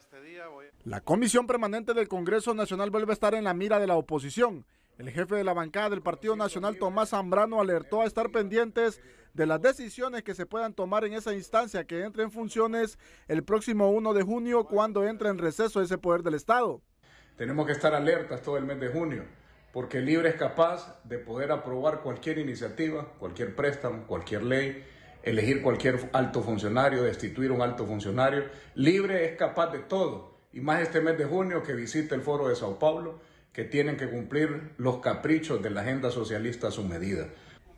Este la Comisión Permanente del Congreso Nacional vuelve a estar en la mira de la oposición. El jefe de la bancada del Partido Nacional, Tomás Zambrano, alertó a estar pendientes de las decisiones que se puedan tomar en esa instancia que entre en funciones el próximo 1 de junio cuando entre en receso ese poder del Estado. Tenemos que estar alertas todo el mes de junio porque Libre es capaz de poder aprobar cualquier iniciativa, cualquier préstamo, cualquier ley elegir cualquier alto funcionario, destituir un alto funcionario. Libre es capaz de todo, y más este mes de junio que visite el foro de Sao Paulo, que tienen que cumplir los caprichos de la agenda socialista a su medida.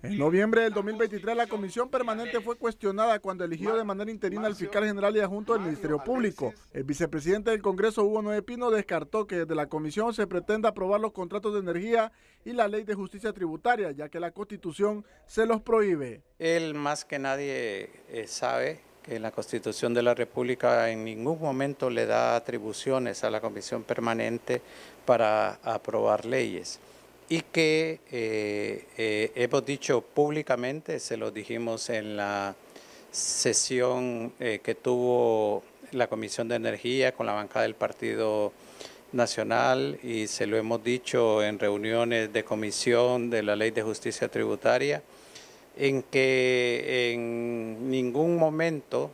En noviembre del 2023, la comisión permanente fue cuestionada cuando eligió de manera interina al fiscal general y adjunto del Ministerio Público. El vicepresidente del Congreso, Hugo Noé Pino, descartó que desde la comisión se pretenda aprobar los contratos de energía y la ley de justicia tributaria, ya que la Constitución se los prohíbe. Él más que nadie eh, sabe que la Constitución de la República en ningún momento le da atribuciones a la Comisión Permanente para aprobar leyes y que eh, eh, hemos dicho públicamente, se lo dijimos en la sesión eh, que tuvo la Comisión de Energía con la bancada del Partido Nacional y se lo hemos dicho en reuniones de comisión de la Ley de Justicia Tributaria, en que en ningún momento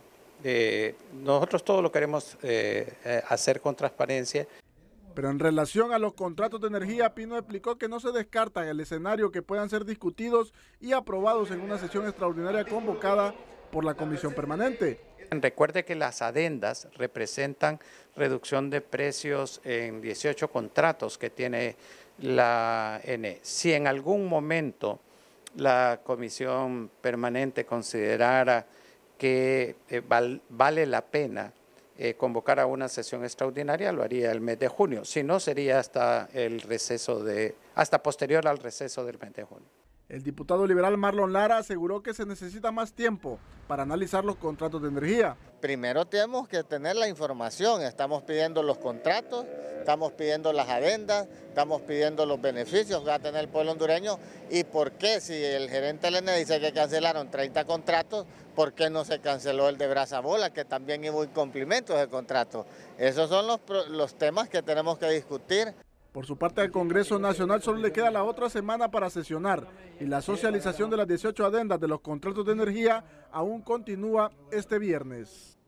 nosotros todos lo queremos hacer con transparencia. Pero en relación a los contratos de energía, Pino explicó que no se descarta el escenario que puedan ser discutidos y aprobados en una sesión extraordinaria convocada por la comisión permanente. Recuerde que las adendas representan reducción de precios en 18 contratos que tiene la N. Si en algún momento la comisión permanente considerara que eh, vale la pena eh, a una sesión extraordinaria, lo haría el mes de junio. Si no, sería hasta el receso de, hasta posterior al receso del mes de junio. El diputado liberal Marlon Lara aseguró que se necesita más tiempo para analizar los contratos de energía. Primero tenemos que tener la información, estamos pidiendo los contratos, estamos pidiendo las adendas, estamos pidiendo los beneficios que va a tener el pueblo hondureño y por qué si el gerente Lene dice que cancelaron 30 contratos, ¿por qué no se canceló el de Brazabola, que también hubo cumplimiento de contrato? Esos son los, los temas que tenemos que discutir. Por su parte, al Congreso Nacional solo le queda la otra semana para sesionar y la socialización de las 18 adendas de los contratos de energía aún continúa este viernes.